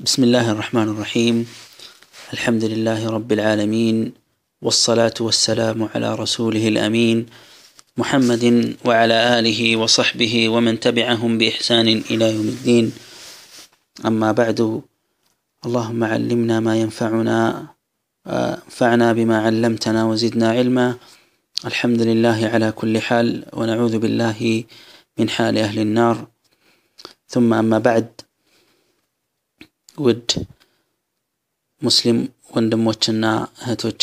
بسم الله الرحمن الرحيم الحمد لله رب العالمين والصلاة والسلام على رسوله الأمين محمد وعلى آله وصحبه ومن تبعهم بإحسان إلى يوم الدين أما بعد اللهم علمنا ما ينفعنا وانفعنا بما علمتنا وزدنا علما الحمد لله على كل حال ونعوذ بالله من حال أهل النار ثم أما بعد ውድ ሙስሊም ወንድሞችና እህቶቼ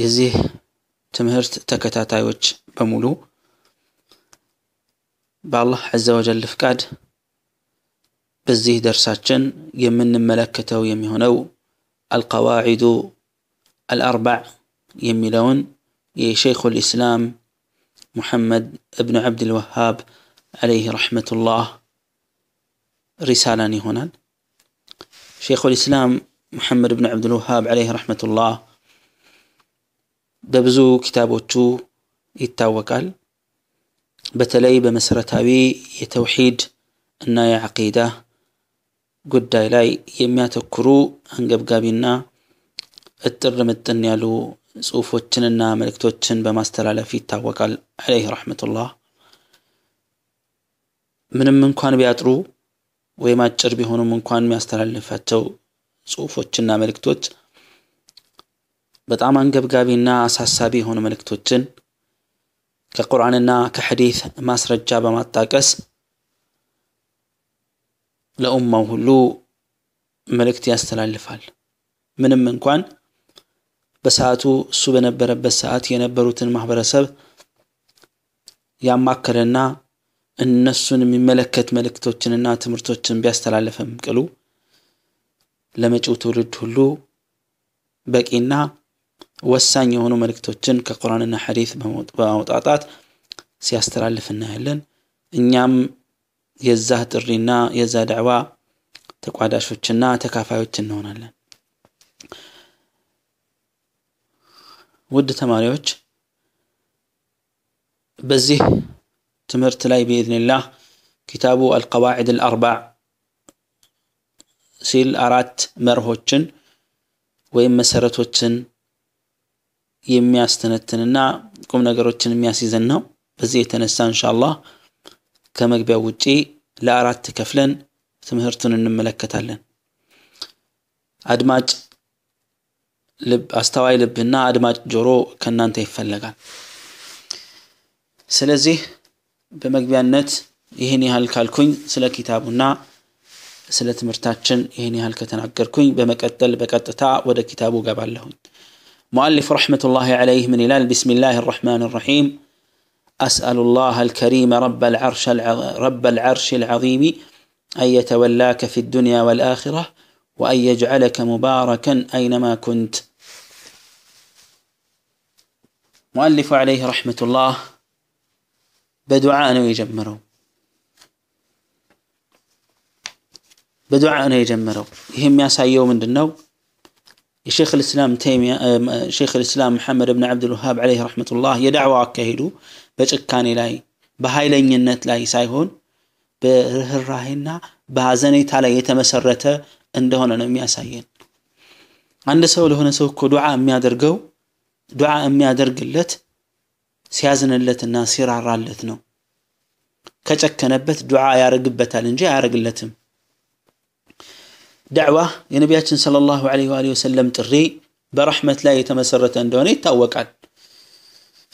የዚህ ትምህርት ተከታታዮች በሙሉ በአላህ ዐዘ ወጀል ፍቃድ በዚህ ደርሳችን የምንመለከተው የሚሆነው አልቀዋዒዱ አልአርባዕ የሚለውን የሸይኹል ኢስላም ሙሐመድ እብን ዐብድልወሃብ ዐለይህ ረሕመቱላህ رسالة هنا شيخ الإسلام محمد بن عبد الوهاب عليه رحمة الله دبزو كتابه تو بتلي بمسرتاوي يتوحيد أن عقيدة قد لاي يميات الكرو أنقب قابلنا الترمتن يالو صوفو تشننا ملك توتشن بماستر على في عليه رحمة الله من من كان بيعترو ወይም አጭር ቢሆኑም እንኳን የሚያስተላልፋቸው ጽሁፎችና መልእክቶች በጣም አንገብጋቢና አሳሳቢ የሆኑ መልእክቶችን ከቁርአንና ከሐዲት ማስረጃ በማጣቀስ ለኡማው ሁሉ መልእክት ያስተላልፋል። ምንም እንኳን በሰዓቱ እሱ በነበረበት ሰዓት የነበሩትን ማህበረሰብ ያማከለና እነሱን የሚመለከት መልእክቶችንና ትምህርቶችን ቢያስተላለፈም ቅሉ ለመጪው ትውልድ ሁሉ በቂና ወሳኝ የሆኑ መልእክቶችን ከቁርአንና ሐዲት በማውጣጣት ሲያስተላልፍ እናያለን። እኛም የዛ ጥሪና የዛ ዳዕዋ ተቋዳሾችና ተካፋዮች እንሆናለን። ውድ ተማሪዎች በዚህ تمرت لاي بإذن الله كتابو القواعد الأربع سيل أرات مرهوتشن ويم مسرتوتشن يم ياستنتن النا قمنا قروتشن يم ياسيزن بزيت نسا إن شاء الله كما قبيا لا أرات تكفلن تمهرتن إن ملكتالن أدماج لب أستواي لبنا أدماج جرو كنان تيفلقان سلزيه በመግቢያነት يهني هالكالكوين سلا كتابنا سلا تمرتاتشن يهني هالكتن عقركوين بمكتل بكتتا ودا كتابو قابل لهن مؤلف رحمة الله عليه من إلال بسم الله الرحمن الرحيم أسأل الله الكريم رب العرش رب العرش العظيم أن يتولاك في الدنيا والآخرة وأن يجعلك مباركا أينما كنت مؤلف عليه رحمة الله بدعاء انه يجمره بدعاء انه يجمره يهم يا سايو من النو الشيخ الاسلام تيميا شيخ الاسلام محمد بن عبد الوهاب عليه رحمه الله يدعو اكهيدو بشكاني لاي بهاي النت لاي سايهون بهرهنا بهزني تعالى يتمسرت عندهن انا ميا سايين عند سو لهنا سو دعاء ميا درغو دعاء ميا درغلت سيازن سيازنلتنا سيرارالتنا كتك نبت دعاء يا رقبة لنجي يا رقلتم دعوة ينبيات صلى الله عليه وآله وسلم تري برحمة لا يتمسرة دوني توقع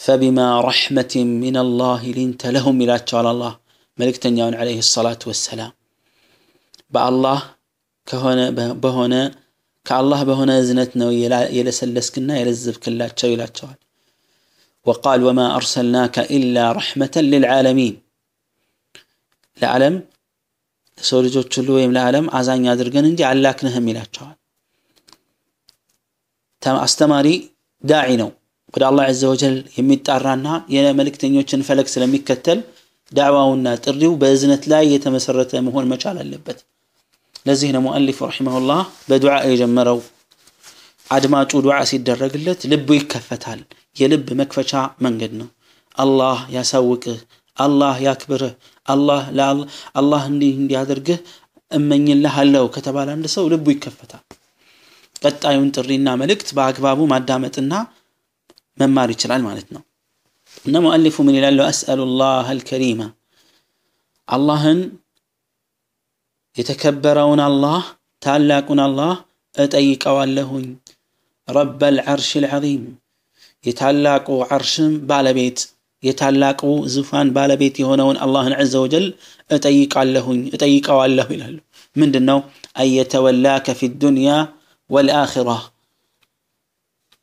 فبما رحمة من الله لنت لهم إلى تشال الله ملك تنيون عليه الصلاة والسلام با الله كهنا بهنا كالله بهنا ازنتنا يلا يلسلسكنا يلزف كلات شو يلات شوال وقال وما أرسلناك إلا رحمة للعالمين لعلم سورة جوتشلو يم لعلم عزان يادرقن اندي علاك نهم إلى تشعال تم أستماري داعينو قد الله عز وجل يمي تعرانها ينا ملك تنيوشن فلك سلم يكتل دعوة ونات اردو بإذنة لا يتمسرت مهون مشال اللبت لزهن مؤلف رحمه الله بدعاء يجمروا አድማጩ ዱዓ ሲደረግለት ልቡ ይከፈታል። የልብ መክፈቻ መንገድ ነው። አላህ ያሳውቅህ፣ አላህ ያክብርህ፣ አላህ እንዲህ እንዲያደርግህ እመኝልህ አለው ከተባለ አንድ ሰው ልቡ ይከፈታል። ቀጣዩን ጥሪና መልእክት በአግባቡ ማዳመጥና መማር ይችላል ማለት ነው። እና ሙአሊፉ ምን ይላሉ? አስአሉላህ አልከሪማ አላህን የተከበረውን አላህ ታላቁን አላህ እጠይቀዋለሁኝ رب العرش العظيم يتعلق عرش بالبيت يتعلق زفان بالبيت يهونون الله عز وجل اتيق الله اتيق الله من دنو أن يتولاك في الدنيا والآخرة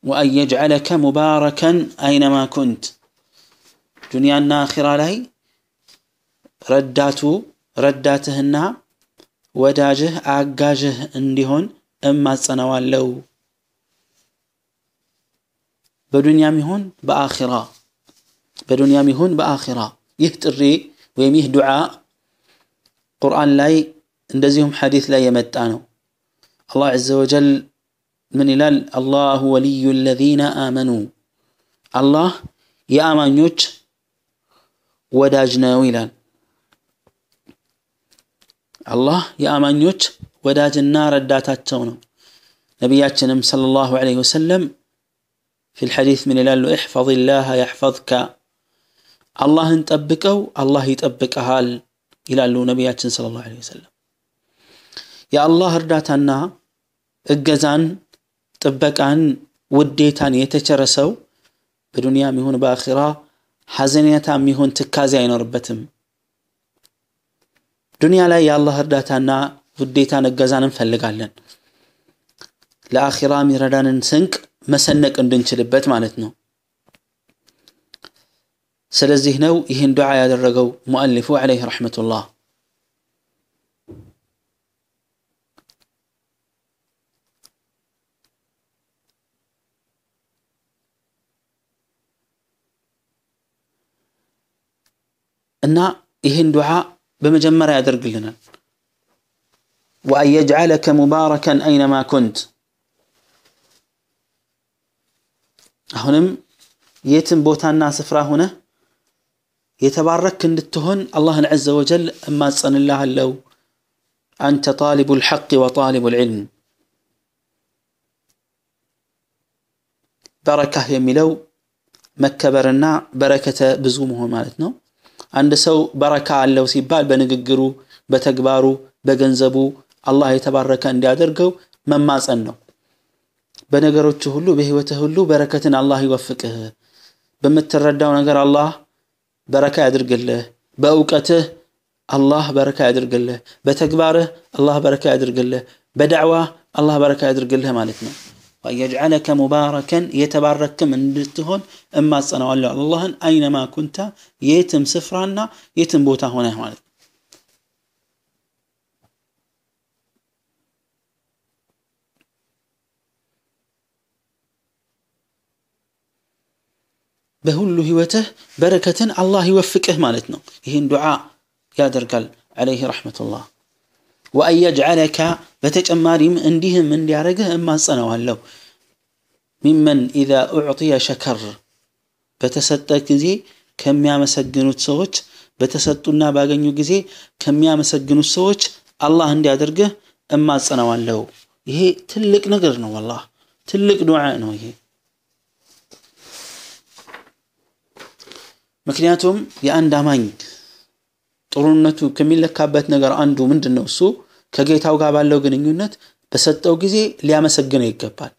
وأن يجعلك مباركا أينما كنت دنيا آخرة لي رداتو رداتهن وداجه ان عندهن أما سنوان لو በዱንያም ይሁን በአኺራ በዱንያም ይሁን በአኺራ ይህ ጥሪ ወይም ይህ ዱዓ ቁርአን ላይ እንደዚሁም ሐዲት ላይ የመጣ ነው። አላህ ዐዘ ወጀል ምን ይላል? አላሁ ወልዩ ለዚነ አመኑ አላህ የአማኞች ወዳጅ ነው ይላል። አላህ የአማኞች ወዳጅና ረዳታቸው ነው። ነቢያችንም ሰለላሁ ዐለይሂ ወሰለም في الحديث من الالو احفظ الله يحفظك الله انتبكه الله هال الالو نبيات صلى الله عليه وسلم يا الله رداتنا اجزان طبقان وديتان يتشرسو بدنيا ميهون باخرا حزنيتا ميهون تكازي ربتم دنيا لا يا الله رداتنا وديتان اجزان انفلقالن لآخرا ميردان سنك መሰነቅ እንድንችልበት ማለት ነው ስለዚህ ነው ይህን ዱዓ ያደረገው ሙአሊፉ ዓለይህ ረሕመቱላህ እና ይህን ዱዓ በመጀመሪያ ያደርግልናል ወአን የጅዓለከ ሙባረከን አይነማ ኩንት هنم يتم بوتان ناس هنا يتبارك كندتهن الله عز وجل أما صن الله اللو أنت طالب الحق وطالب العلم بركة يميلو مكة برنا بركة بزومه مالتنا عند سو بركة اللو سيبال بنققرو بتقبارو بقنزبو الله يتبارك عند يدرقو من ما صنو በነገሮች ሁሉ በህይወትህ ሁሉ በረከትን አላህ ይወፍቅህ። በምትረዳው ነገር አላህ በረካ ያድርግልህ። በእውቀትህ አላህ በረካ ያድርግልህ። በተግባርህ አላህ በረካ ያድርግልህ። በዳዕዋ አላህ በረካ ያድርግልህ ማለት ነው። ወየጅዐለከ ሙባረከን የተባረክም እንድትሆን እማጸነዋለሁ አላህን አይነማ ኩንታ የትም ስፍራና የትም ቦታ ሆነ ማለት ነው። በሁሉ ህይወትህ በረከትን አላህ ይወፍቅህ ማለት ነው ይህን ዱዓ ያደርጋል አለይህ ረሕመቱላህ ወአን የጅዓለከ በተጨማሪም እንዲህም እንዲያደረግህ እማጸነዋለሁ ሚመን ኢዛ ኡዕጥየ ሸከር በተሰጠ ጊዜ ከሚያመሰግኑት ሰዎች በተሰጡና ባገኙ ጊዜ ከሚያመሰግኑት ሰዎች አላህ እንዲያደርግህ እማጸነዋለሁ ይሄ ትልቅ ነገር ነው ወላህ ትልቅ ዱዓ ነው ይሄ ምክንያቱም የአንድ አማኝ ጥሩነቱ ከሚለካበት ነገር አንዱ ምንድን ነው? እሱ ከጌታው ጋር ባለው ግንኙነት በሰጠው ጊዜ ሊያመሰግነው ይገባል።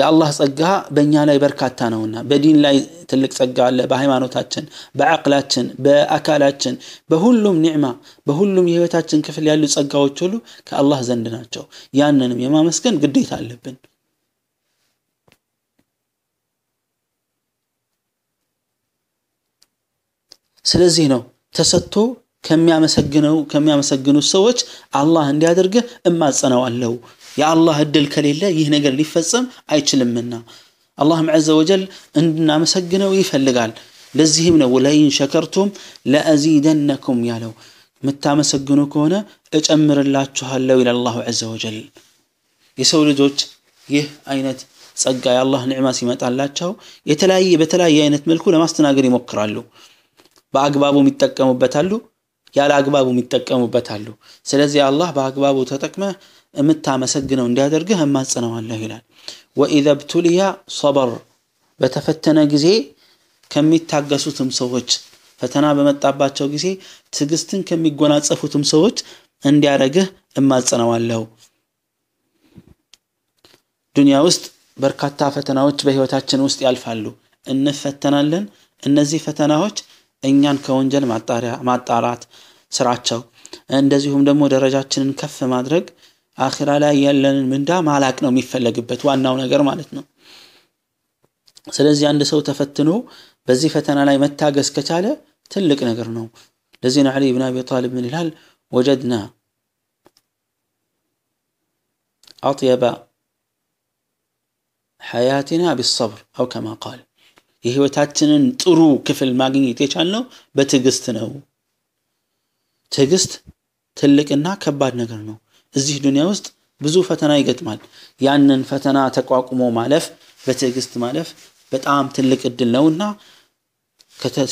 የአላህ ጸጋ በእኛ ላይ በርካታ ነውና በዲን ላይ ትልቅ ጸጋ አለ። በሃይማኖታችን፣ በአቅላችን፣ በአካላችን፣ በሁሉም ኒዕማ፣ በሁሉም የህይወታችን ክፍል ያሉ ጸጋዎች ሁሉ ከአላህ ዘንድ ናቸው። ያንንም የማመስገን ግዴታ አለብን። ስለዚህ ነው ተሰጥቶ ከሚያመሰግነው ከሚያመሰግኑ ሰዎች አላህ እንዲያደርግህ አለው የአላህ እድል ከሌለ ይህ ነገር ሊፈጸም አይችልምና አላህም ዐዘ ወጀል እንድናመሰግነው ይፈልጋል። ለዚህም ነው ወለኢን ሸከርቱም ለአዚደነኩም ያለው። የምታመሰግኑ ከሆነ እጨምርላችኋለሁ ይላል አላሁ ዐዘ ወጀል። የሰው ልጆች ይህ አይነት ጸጋ የአላህ ንዕማ ሲመጣላቸው የተለያየ በተለያየ አይነት መልኩ ለማስተናገድ ይሞክራሉ። በአግባቡም ይጠቀሙበታሉ፣ ያለ አግባቡም ይጠቀሙበታሉ። ስለዚህ አላህ በአግባቡ ተጠቅመ የምታመሰግነው እንዲያደርግህ እማጽነዋለሁ ይላል። ወኢዘ ብቱልያ ሶበር በተፈተነ ጊዜ ከሚታገሱትም ሰዎች ፈተና በመጣባቸው ጊዜ ትዕግስትን ከሚጎናጸፉትም ሰዎች እንዲያደረግህ እማጽነዋለሁ። ዱንያ ውስጥ በርካታ ፈተናዎች በህይወታችን ውስጥ ያልፋሉ፣ እንፈተናለን። እነዚህ ፈተናዎች እኛን ከወንጀል ማጣራት ስራቸው እንደዚሁም ደግሞ ደረጃችንን ከፍ ማድረግ አኺራ ላይ ያለንን ምንዳ ማላቅ ነው የሚፈለግበት ዋናው ነገር ማለት ነው ስለዚህ አንድ ሰው ተፈትኖ በዚህ ፈተና ላይ መታገስ ከቻለ ትልቅ ነገር ነው ለዚህ ነው አሊ ብን አቢ ጣሊብ ምን ይላል ወጀድና አጥየበ حياتنا بالصبر أو كما قال የህይወታችንን ጥሩ ክፍል ማግኘት የቻልነው በትዕግስት ነው። ትዕግስት ትልቅና ከባድ ነገር ነው። እዚህ ዱንያ ውስጥ ብዙ ፈተና ይገጥማል። ያንን ፈተና ተቋቁሞ ማለፍ፣ በትዕግስት ማለፍ በጣም ትልቅ እድል ነውና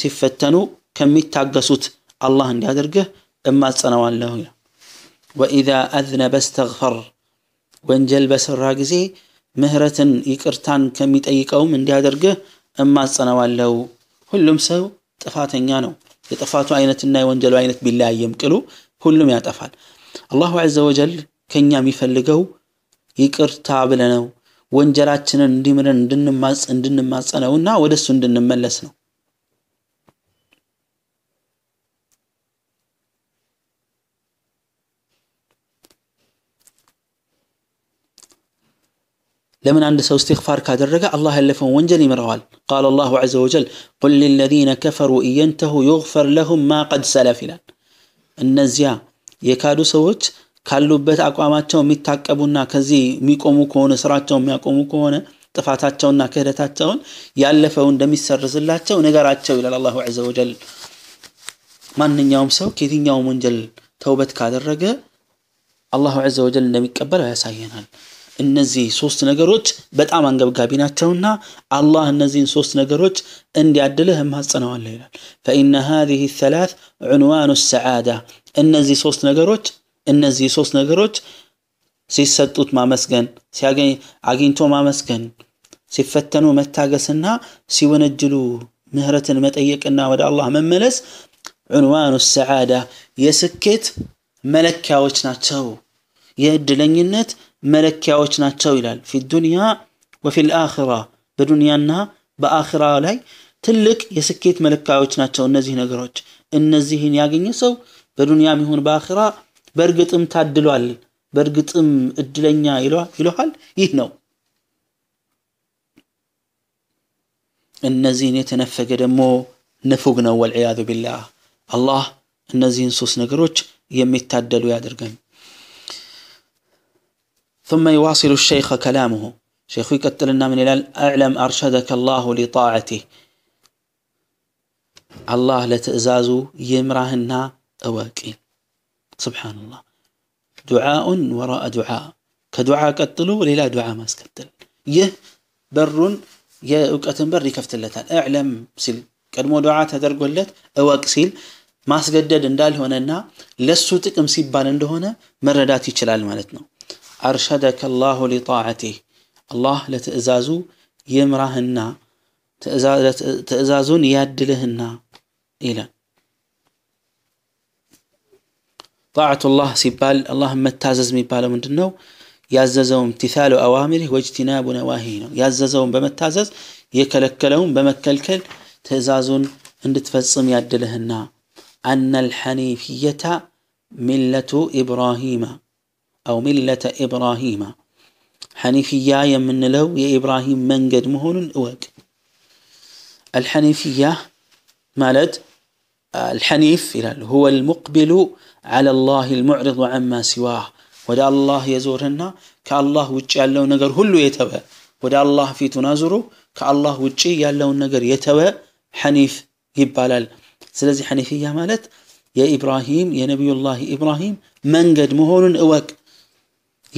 ሲፈተኑ ከሚታገሱት አላህ እንዲያደርግህ እማጸነዋለሁ። ወኢዛ አዝነበ እስተግፈር፣ ወንጀል በሰራ ጊዜ ምህረትን ይቅርታን ከሚጠይቀውም እንዲያደርግህ እማጸነዋለሁ። ሁሉም ሰው ጥፋተኛ ነው። የጥፋቱ አይነትና የወንጀሉ አይነት ቢለያየም ቅሉ ሁሉም ያጠፋል። አላሁ ዐዘ ወጀል ከኛ የሚፈልገው ይቅርታ ብለነው ወንጀላችንን እንዲምረን እንድንማጸነውና ወደ እሱ እንድንመለስ ነው። لمن عند سو استغفار كادر الله هلف ونجل مروال قال الله عز وجل قل للذين كفروا إن ينتهوا يغفر لهم ما قد سلف لنا النزيا يكادو سوت كالو بيت أقواماتهم متاكبونا كزي ميقومو كون سراتهم ميقومو كون تفاتاتهم كهرتاتهم يالفون دمي السرز الله نقراتهم إلى الله عز وجل من نيوم سو كذين يوم منجل توبت كادر الله عز وجل نمي كبر ويساينها النزي سوست نجاروت بات امان غابينا تونا الله النزي سوست نجاروت اندي عدلهم هاسانا والليل فان هذه الثلاث عنوان السعاده النزي سوست نجاروت النزي سوست نجاروت سي ستوت ما مسكن سي عجين تو ما مسكن سي فتنو متاغسنا سي ونجلو مهرة متايقنا ودا الله مملس عنوان السعاده يسكت ملكاوتنا تو يدلنينت النت መለኪያዎች ናቸው ይላል። ፊዱንያ ወፊል አኽራ በዱንያና በአኽራ ላይ ትልቅ የስኬት መለኪያዎች ናቸው እነዚህ ነገሮች። እነዚህን ያገኘ ሰው በዱንያም ይሁን በአኽራ በእርግጥም ታድሏል፣ በእርግጥም እድለኛ ይለሃል። ይህ ነው። እነዚህን የተነፈገ ደግሞ ንፉግ ነው። ወልዕያዙ ቢላህ አላህ እነዚህን ሶስት ነገሮች የሚታደሉ ያደርገን። ثم يواصل الشيخ كلامه شيخ كتلنا من الآن أعلم أرشدك الله لطاعته الله تزازو يمرهنا أواكي سبحان الله دعاء وراء دعاء كدعاء قتلوا للا دعاء ما سكتل يه بر يا أوقتن بر يكفتلتال أعلم سل ቀድሞ ዱዓ اواك እወቅ ሲል اندال هنا لا ጥቅም ሲባል سيبان መረዳት مرداتي ማለት ነው። أرشدك الله لطاعته الله لتأزازو يمرهنا تأزازون يادلهنا إلى طاعة الله سيبال اللهم التازز ميبال من دنو يززو امتثال أوامره واجتناب نواهينه يززو بمتازز يكلكلون بمكلكل تأزازون عند تفصم يدلهنا أن الحنيفية ملة إبراهيم أو ملة إبراهيم حنيفية يمن لو يا إبراهيم من قد مهن أوك الحنيفية مالت الحنيف هو المقبل على الله المعرض عما سواه ودا الله يزورنا كالله وجه لو نقر هلو يتوى ودا الله في تنازره كالله وجه لو نقر يتوى حنيف يبالال سلزي حنيفية مالت يا إبراهيم يا نبي الله إبراهيم من قد مهون أوك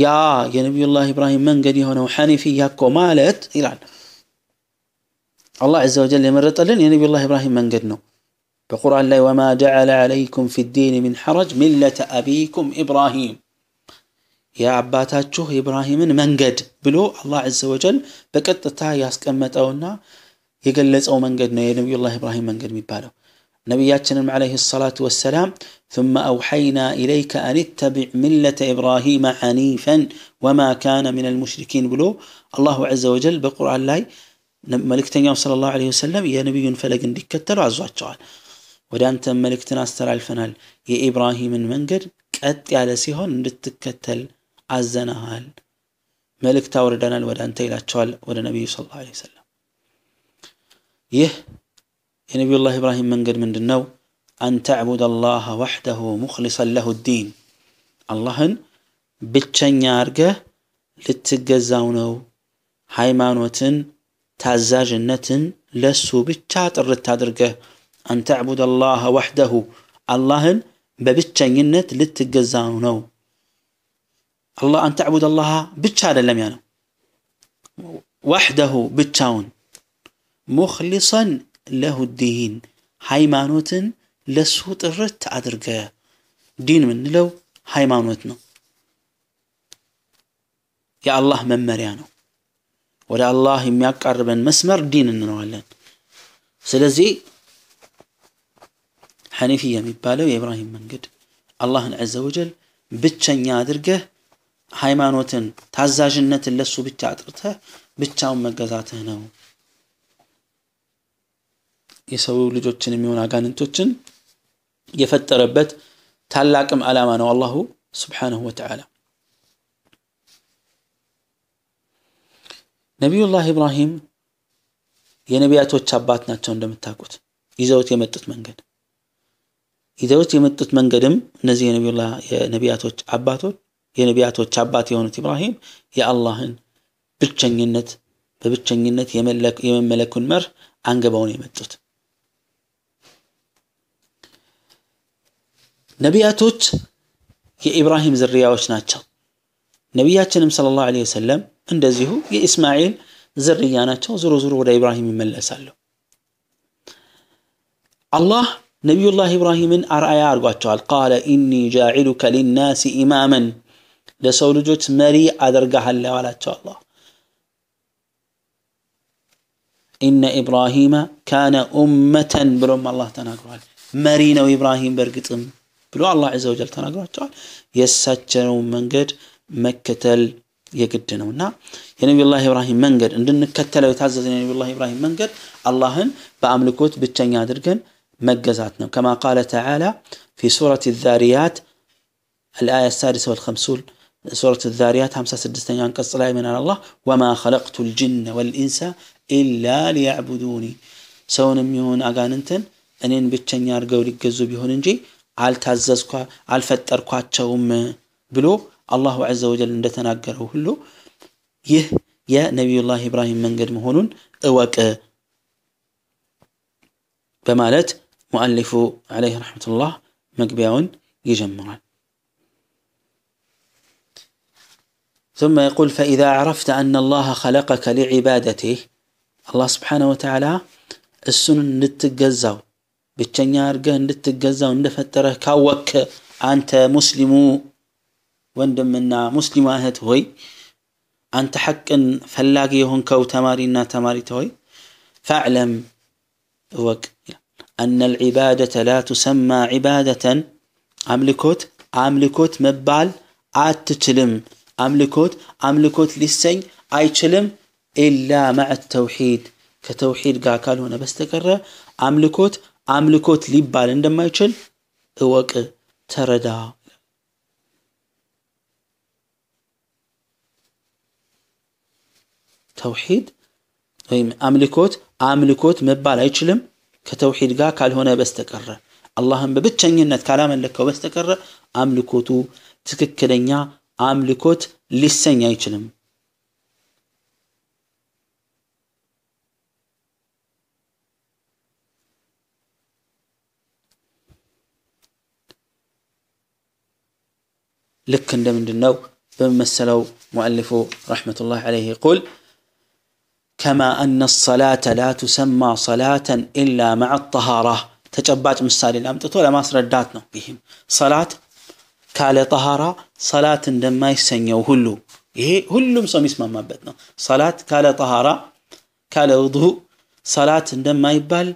يا يا نبي الله ابراهيم من قد هنا وحنيفي يا كمالت الى الله عز وجل يمرط لنا يا نبي الله ابراهيم من قدنا بقران الله وما جعل عليكم في الدين من حرج ملة ابيكم ابراهيم يا عباتاتشو ابراهيم من قد بلو الله عز وجل بكتتا ياسكمت اونا يقلت او من قدنا يا نبي الله ابراهيم من قد مبالو نبياتنا عليه الصلاة والسلام ثم أوحينا إليك أن اتبع ملة إبراهيم حنيفا وما كان من المشركين بلو الله عز وجل بقرآن الله ملكتنا صلى الله عليه وسلم يا نبي فلق عندك عزوجل ودا ودانتا ملكتنا استرع الفنال يا إبراهيم المنقر كأت على سيهون لتكتل عزنهال ملك تاوردنا ودا أنت إلى تشال ودا نبي صلى الله عليه وسلم يه የነቢዩ ላህ ኢብራሂም መንገድ ምንድን ነው? አን ተዕቡድ አላህ ወሕደሁ ሙክሊሰን ለሁ ዲን አላህን ብቸኛ አርገህ ልትገዛው ነው። ሃይማኖትን ታዛዥነትን ለሱ ብቻ ጥርት አድርገህ አን ተዕቡድ አላህ ወሕደሁ አላህን በብቸኝነት ልትገዛው ነው። አላህ አን ተዕቡድ አላህ ብቻ አይደለም ያ ነው ወሕደሁ ብቻውን ሙክሊሰን ለሁዲን ሃይማኖትን ለሱ ጥርት አድርገ ዲን የምንለው ሃይማኖት ነው። የአላህ መመሪያ ነው። ወደ አላህ የሚያቃርበን መስመር ዲን እንለዋለን። ስለዚህ ሐኒፍያ የሚባለው የኢብራሂም መንገድ አላህን ዐዘ ወጀል ብቸኛ አድርገህ ሃይማኖትን ታዛዥነትን ለሱ ብቻ አጥርተህ ብቻውን መገዛትህ ነው። የሰው ልጆችን የሚሆን አጋንንቶችን የፈጠረበት ታላቅም ዓላማ ነው አላሁ ስብሓንሁ ወተዓላ። ነቢዩላህ ኢብራሂም የነቢያቶች አባት ናቸው። እንደምታውቁት ይዘውት የመጡት መንገድ ይዘውት የመጡት መንገድም እነዚህ የነቢያቶች አባቶች የነቢያቶች አባት የሆኑት ኢብራሂም የአላህን ብቸኝነት በብቸኝነት የመመለኩን መርህ አንገባውን የመጡት نبياتوش يا إبراهيم زرية وشناتشا نبياتنا صلى الله عليه وسلم عند زيهو يا إسماعيل زرية ناتشا زرو زرو ولا إبراهيم من الأسالو الله نبي الله إبراهيم أرأي أرقوات قال إني جاعلك للناس إماما لسول جوت مري أدرقها اللي ولا الله إن إبراهيم كان أمة برم الله تناقرها مرينا وإبراهيم برقتهم الله عز وجل ብሎ አላህ ዘ ወጀል ተናግሯቸዋል የእሳቸው መንገድ መከተል የግድ ነው እና የነቢዩላህ ኢብራሂም መንገድ እንድንከተለው የታዘዘ የነቢዩላህ ኢብራሂም መንገድ አላህን በአምልኮት ብቸኛ አድርገን መገዛት مجزاتنا كما قال تعالى في سورة الذاريات الآية السادسة والخمسون سورة الذاريات همسة سدستين عن قصة لا من الله وما خلقت الجن والإنس إلا ليعبدوني سون ميون أغاننتن أنين بيتشن يارقو لقزو بيهون انجي አልታዘዝኳ አልፈጠርኳቸውም ብሎ አላሁ ዘ ወጀል እንደተናገረው ሁሉ ይህ የነቢዩላህ ኢብራሂም መንገድ መሆኑን እወቅ በማለት ሙአሊፉ ዓለይህ ረሕመቱላህ መግቢያውን يجمعان ثم يقول فإذا عرفت أن الله خلقك لعبادته الله سبحانه وتعالى السنن للتجزاو ብቸኛ አድርገህ እንድትገዛው እንደፈጠረህ ካወቅክ አንተ ሙስሊሙ ወንድምና ሙስሊማ እህት ሆይ አንተ ሐቅን ፈላጊ የሆንከው ተማሪና ተማሪት ሆይ ፈዕለም እወቅ አነ ልዕባደተ ላ ቱሰማ ዕባደተን አምልኮት አምልኮት መባል አትችልም አምልኮት አምልኮት ሊሰኝ አይችልም ኢላ ማዕ ተውሒድ ከተውሒድ ጋር ካልሆነ በስተቀረ አምልኮት አምልኮት ሊባል እንደማይችል እወቅ፣ ተረዳ። ተውሂድ ወይም አምልኮት አምልኮት መባል አይችልም ከተውሂድ ጋር ካልሆነ በስተቀረ አላህን በብቸኝነት ካላመለከው በስተቀረ አምልኮቱ ትክክለኛ አምልኮት ሊሰኝ አይችልም። لك عندما نو بمسلو مؤلف رحمة الله عليه يقول كما أن الصلاة لا تسمى صلاة إلا مع الطهارة تجبات مسالي لم تطول ما سرداتنا بهم صلاة كالي طهارة صلاة عندما يسنيو هلو إيه هلو مسوم يسمى ما بدنا صلاة كالي طهارة كالي وضوء صلاة ما يبال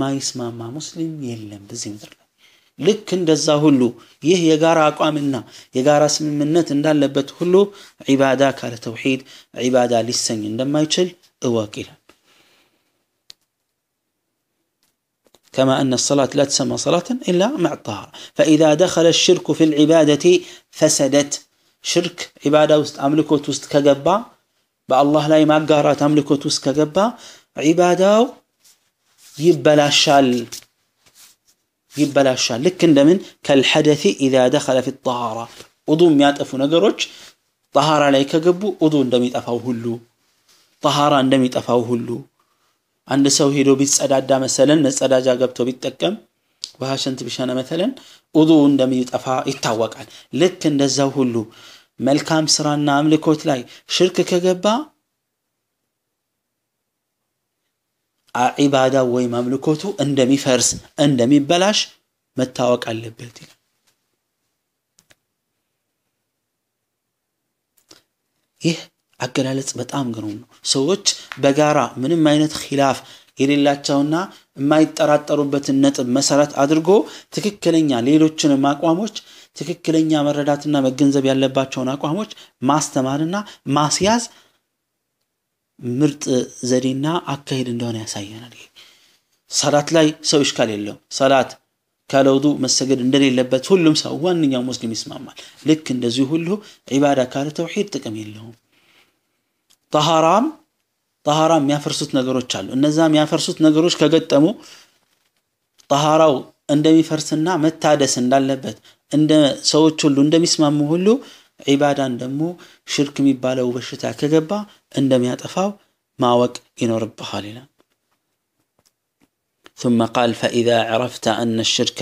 ما يسمى ما مسلم يلم بزين درلا. لك ልክ እንደዛ ሁሉ ይህ የጋራ አቋምና የጋራ ስምምነት እንዳለበት ሁሉ ዒባዳ ካለ ተውሒድ عبادة ሊሰኝ እንደማይችል يشل ይላል كما أن الصلاة لا تسمى صلاة إلا مع الطهارة فإذا دخل الشرك في العبادة فسدت شرك عبادة وست أملكو توست بأ الله لا ما قهرات أملكو توست كجبا عبادة يبلا شال ይበላሻል። ልክ እንደምን ከልሐደሲ ኢዛ ደኸለ ፊ ጠሃራ ውዱ የሚያጠፉ ነገሮች ጠሃራ ላይ ከገቡ ውዱ እንደሚጠፋው ሁሉ ጠሃራ እንደሚጠፋው ሁሉ አንድ ሰው ሄዶ ቢጸዳዳ መሰለን መጸዳጃ ገብቶ ቢጠቀም ውሃ ሸንት ቢሸነ መሰለን ውዱ እንደሚጠፋ ይታወቃል። ልክ እንደዛው ሁሉ መልካም ስራና አምልኮት ላይ ሽርክ ከገባ ዒባዳ ወይም አምልኮቱ እንደሚፈርስ እንደሚበላሽ መታወቅ አለበት ይህ አገላለጽ በጣም ግሩም ነው። ሰዎች በጋራ ምንም አይነት ኪላፍ የሌላቸውና የማይጠራጠሩበትን ነጥብ መሰረት አድርጎ ትክክለኛ ሌሎችንም አቋሞች ትክክለኛ መረዳትና መገንዘብ ያለባቸውን አቋሞች ማስተማርና ማስያዝ ምርጥ ዘዴና አካሄድ እንደሆነ ያሳየናል። ሰላት ላይ ሰው ይሽካል የለውም። ሰላት ካለውዱ መሰገድ እንደሌለበት ሁሉም ሰው ዋነኛው ሙስሊም ይስማማል። ልክ እንደዚሁ ሁሉ ዒባዳ ካለ ተውሒድ ጥቅም የለውም። ጠሃራም ጠሃራ የሚያፈርሱት ነገሮች አሉ። እነዛ የሚያፈርሱት ነገሮች ከገጠሙ ጠሃራው እንደሚፈርስና መታደስ እንዳለበት እንደ ሰዎች ሁሉ እንደሚስማሙ ሁሉ دمو ዒባዳን ደግሞ ሽርክ عندما يتفاو ما እንደሚያጠፋው ማወቅ ይኖርብሃል ይላል ثم قال فإذا عرفت أن الشرك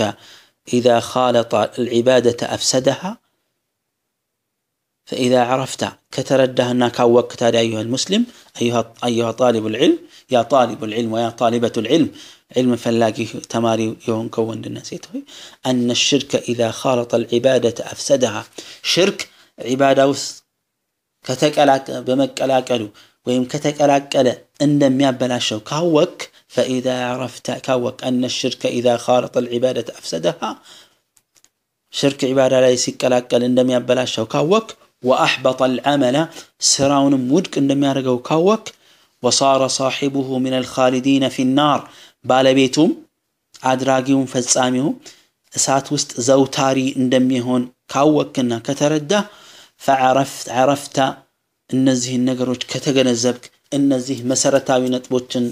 إذا خالط العبادة أفسدها فإذا عرفت وقت هذا أيها المسلم أيها أيها طالب العلم يا طالب العلم ويا طالبة العلم علم فلاقي تماري يهون كون الناس أن الشرك إذا خالط العبادة أفسدها شرك عبادة وس كتك ألاك بمك ألاك ألو ويم كتك ألاك ألا إن لم يبلاشو كوك فإذا عرفت كوك أن الشرك إذا خالط العبادة أفسدها شرك عبادة لا يسك ألاك ألا إن لم يبلاشو كوك وأحبط العمل سراون مودك إن لم يرقو كوك وصار صاحبه من الخالدين في النار بالبيتهم አድራጊውን ፈጻሚው እሳት ውስጥ يهون كوك ካወክና كترده فعرفت عرفت النزه النجروج كتجن الزبك النزه مسرتا بنتبوتن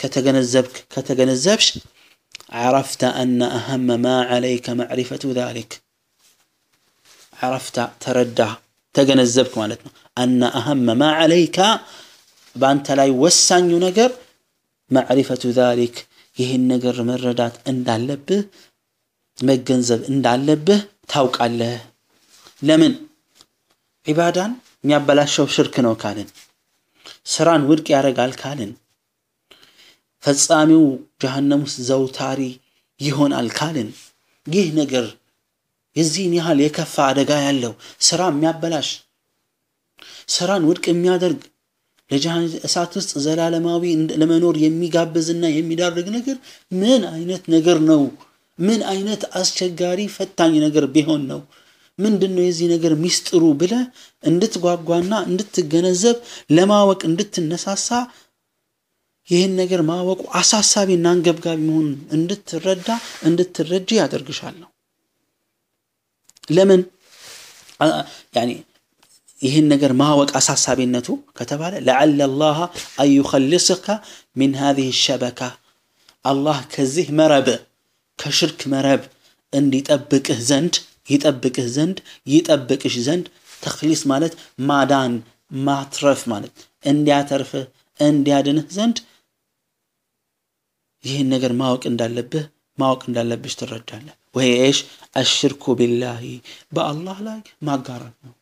كتجن الزبك كتجن الزبش عرفت أن أهم ما عليك معرفة ذلك عرفت تردع تجن الزبك مالتنا أن أهم ما عليك بانت لا يوسان ينقر معرفة ذلك يه النقر مردات اندع مجنزب اندع توك عليه ለምን ዒባዳን የሚያበላሸው ሽርክ ነው ካልን፣ ስራን ውድቅ ያደርጋል ካልን፣ ፈጻሚው ጀሃነም ውስጥ ዘውታሪ ይሆናል ካልን፣ ይህ ነገር የዚህን ያህል የከፋ አደጋ ያለው ስራ የሚያበላሽ ስራን ውድቅ የሚያደርግ ለጀሃን እሳት ውስጥ ዘላለማዊ ለመኖር የሚጋብዝና የሚዳርግ ነገር ምን አይነት ነገር ነው? ምን አይነት አስቸጋሪ ፈታኝ ነገር ቢሆን ነው من دنو يزي نجر ميسترو بلا اندت غواغوانا اندت جنزب لما وك اندت النساسا يهن نجر ما وك اساسا بي نانجب غابي مون اندت الردا اندت الرجي هادر قشالنا لمن يعني يهن نجر ما وك اساسا بي نتو كتب على لعل الله أن يخلصك من هذه الشبكة الله كزه مرب كشرك مرب اندي تبك زنت ይጠብቅህ ዘንድ ይጠብቅሽ ዘንድ ተክሊስ ማለት ማዳን ማትረፍ ማለት እንዲያተርፍህ እንዲያድንህ ዘንድ ይህን ነገር ማወቅ እንዳለብህ ማወቅ እንዳለብሽ ትረዳለህ። ወይሽ አሽርኩ ቢላሂ በአላህ ላይ ማጋራት ነው።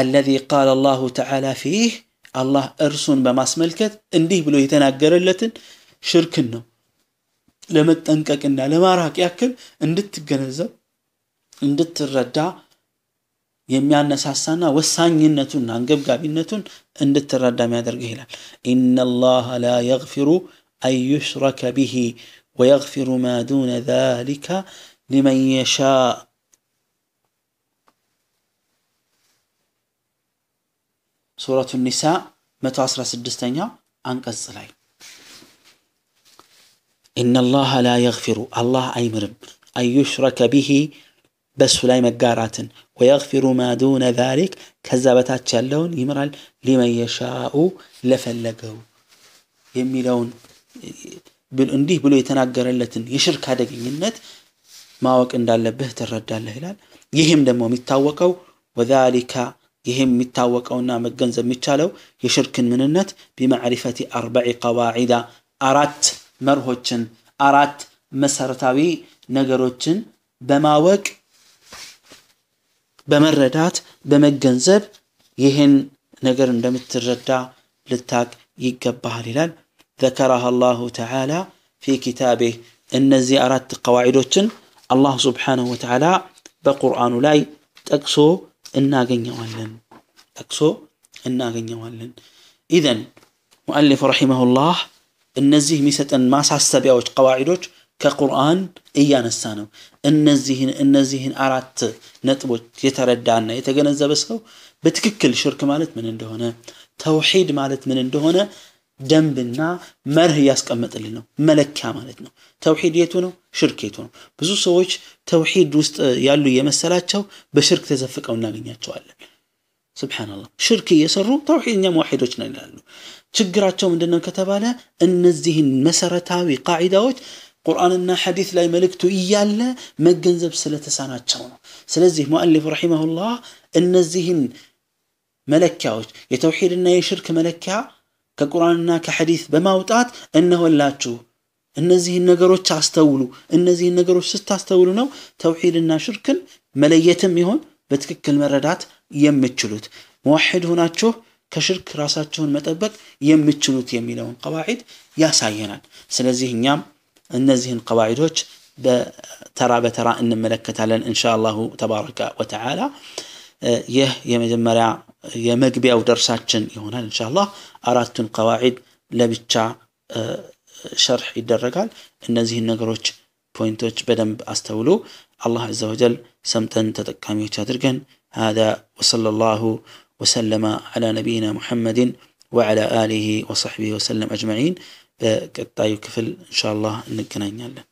አለዚ ቃል አላሁ ተዓላ ፊህ አላህ እርሱን በማስመልከት እንዲህ ብሎ የተናገረለትን ሽርክን ነው። ለመጠንቀቅና ለማራቅ ያክል እንድትገነዘብ እንድትረዳ የሚያነሳሳና ወሳኝነቱን አንገብጋቢነቱን እንድትረዳ የሚያደርግህ ይላል ኢነላህ ላ የግፊሩ አን ዩሽረከ ብሂ ወየግፊሩ ማ ዱነ ዛሊከ ሊመን የሻእ ሱረቱ ኒሳ 116ኛ አንቀጽ ላይ إن الله لا يغفر الله أي أن يشرك به بس لا مقارات ويغفر ما دون ذلك كذبتات شلون يمر لمن يشاء لفلقه يميلون بالأندي بلو يتنقر اللتن يشرك هذا النت ما وك إن دال به ترد الله هلال يهم دمو متوقعوا وذلك يهم متوقعوا نام الجنز متشالوا يشرك من النت بمعرفة أربع قواعد أردت መርሆችን አራት መሰረታዊ بماوك بمردات በመረዳት يهن ይህን ነገር እንደምትረዳ لتاك ይገባሃል ይላል ذكرها الله تعالى في كتابه النزي أرادت قواعدوشن الله سبحانه وتعالى بقرآن لاي تقصو الناغن يوالن تقصو الناغن يوالن إذن مؤلف رحمه الله እነዚህ የሚሰጠን ማሳሰቢያዎች ቀዋዒዶች ከቁርአን እያነሳ ነው። እነዚህን እነዚህን አራት ነጥቦች የተረዳና የተገነዘበ ሰው በትክክል ሽርክ ማለት ምን እንደሆነ ተውሂድ ማለት ምን እንደሆነ ደንብና መርህ እያስቀመጥልን ነው። መለኪያ ማለት ነው። ተውሂድ የቱ ነው? ሽርክ የቱ ነው? ብዙ ሰዎች ተውሂድ ውስጥ ያሉ የመሰላቸው በሽርክ ተዘፍቀው እናገኛቸዋለን። ስብሓንላህ ሽርክ እየሰሩ ተውሂድ እኛ መዋሒዶች ነው ይላሉ። ችግራቸው ምንድን ነው ከተባለ እነዚህን መሰረታዊ ቃዒዳዎች ቁርአንና ሐዲስ ላይ መልእክቱ እያለ መገንዘብ ስለተሳናቸው ነው ስለዚህ ሙአሊፍ ረሒመሁላህ እነዚህን መለኪያዎች የተውሒድና የሽርክ መለኪያ ከቁርአንና ከሐዲስ በማውጣት እነሆላችሁ እነዚህን ነገሮች አስተውሉ እነዚህን ነገሮች ስታስተውሉ ነው ተውሒድና ሽርክን መለየትም ይሆን በትክክል መረዳት የምችሉት መዋሕድ ሆናችሁ كشرك راسات شون متبك يمتشنوت يميلون قواعد يا ساينا سنزيه نيام النزيهن قواعدوش ترى بترى ان الملكة لن ان شاء الله تبارك وتعالى يه يمجمرا يمجبي او درسات شن يهونا ان شاء الله اراتن قواعد لبتشا شرح يدرقال النزيهن نقروش بوينتوش بدم استولو الله عز وجل سمتن تتكامي هذا وصلى الله وسلم على نبينا محمد وعلى آله وصحبه وسلم أجمعين تايو كفل إن شاء الله نكنا